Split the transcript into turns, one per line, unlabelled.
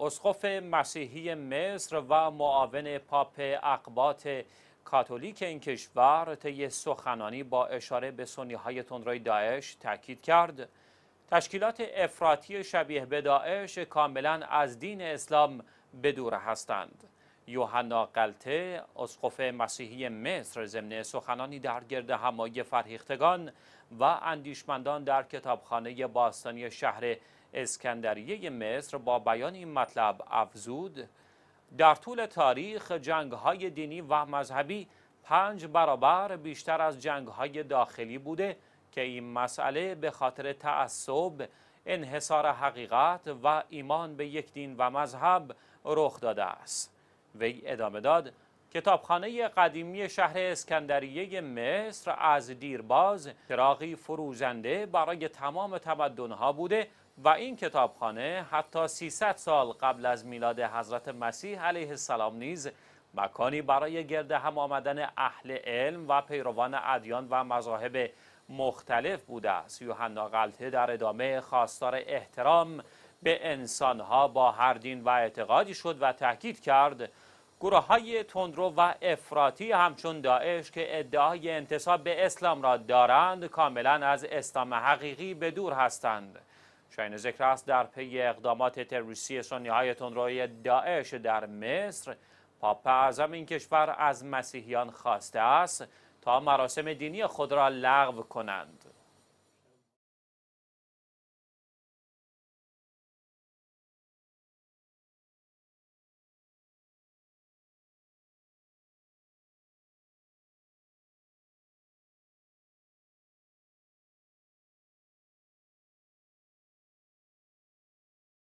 اسقف مسیحی مصر و معاون پاپ اقباط کاتولیک این کشور طی سخنانی با اشاره به سنی های تندروی داعش تاکید کرد تشکیلات افراطی شبیه به داعش کاملا از دین اسلام به هستند یوحنا قلته اسقف مسیحی مصر ضمن سخنانی در گرد همایی فرهیختگان و اندیشمندان در کتابخانه باستانی شهر اسکندریه مصر با بیان این مطلب افزود در طول تاریخ جنگ های دینی و مذهبی پنج برابر بیشتر از جنگ های داخلی بوده که این مسئله به خاطر تعصب انحصار حقیقت و ایمان به یک دین و مذهب رخ داده است وی ادامه داد کتابخانه قدیمی شهر اسکندریه مصر از دیرباز چراغی فروزنده برای تمام تمدنها بوده و این کتابخانه حتی 300 سال قبل از میلاد حضرت مسیح علیه السلام نیز مکانی برای گرد هم آمدن اهل علم و پیروان ادیان و مذاهب مختلف بوده است یوحنا قلته در ادامه خواستار احترام به انسانها با هر دین و اعتقادی شد و تاکید کرد گروه های تندرو و افراطی همچون داعش که ادعای انتصاب به اسلام را دارند کاملا از اسلام حقیقی به دور هستند شاین ذکر است در پی اقدامات تروریستی سنی های تندروی داعش در مصر پاپ اعظم این کشور از مسیحیان خواسته است تا مراسم دینی خود را لغو کنند